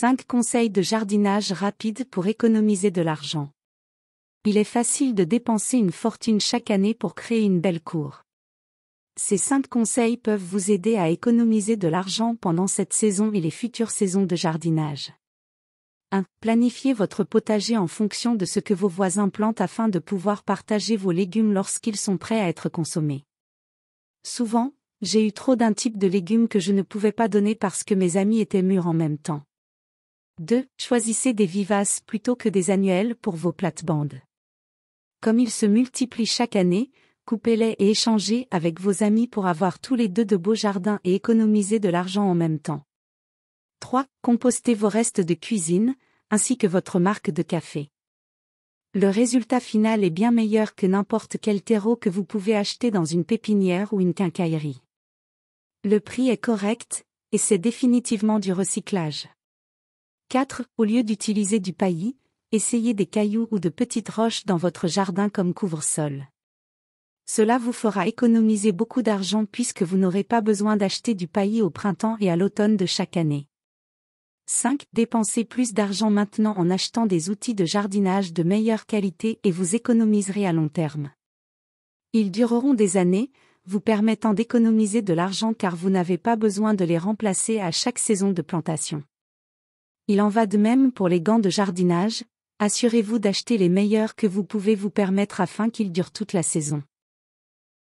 5 conseils de jardinage rapides pour économiser de l'argent. Il est facile de dépenser une fortune chaque année pour créer une belle cour. Ces 5 conseils peuvent vous aider à économiser de l'argent pendant cette saison et les futures saisons de jardinage. 1. Planifiez votre potager en fonction de ce que vos voisins plantent afin de pouvoir partager vos légumes lorsqu'ils sont prêts à être consommés. Souvent, j'ai eu trop d'un type de légumes que je ne pouvais pas donner parce que mes amis étaient mûrs en même temps. 2. Choisissez des vivaces plutôt que des annuelles pour vos plates-bandes. Comme ils se multiplient chaque année, coupez-les et échangez avec vos amis pour avoir tous les deux de beaux jardins et économiser de l'argent en même temps. 3. Compostez vos restes de cuisine, ainsi que votre marque de café. Le résultat final est bien meilleur que n'importe quel terreau que vous pouvez acheter dans une pépinière ou une quincaillerie. Le prix est correct, et c'est définitivement du recyclage. 4. Au lieu d'utiliser du paillis, essayez des cailloux ou de petites roches dans votre jardin comme couvre-sol. Cela vous fera économiser beaucoup d'argent puisque vous n'aurez pas besoin d'acheter du paillis au printemps et à l'automne de chaque année. 5. Dépensez plus d'argent maintenant en achetant des outils de jardinage de meilleure qualité et vous économiserez à long terme. Ils dureront des années, vous permettant d'économiser de l'argent car vous n'avez pas besoin de les remplacer à chaque saison de plantation. Il en va de même pour les gants de jardinage, assurez-vous d'acheter les meilleurs que vous pouvez vous permettre afin qu'ils durent toute la saison.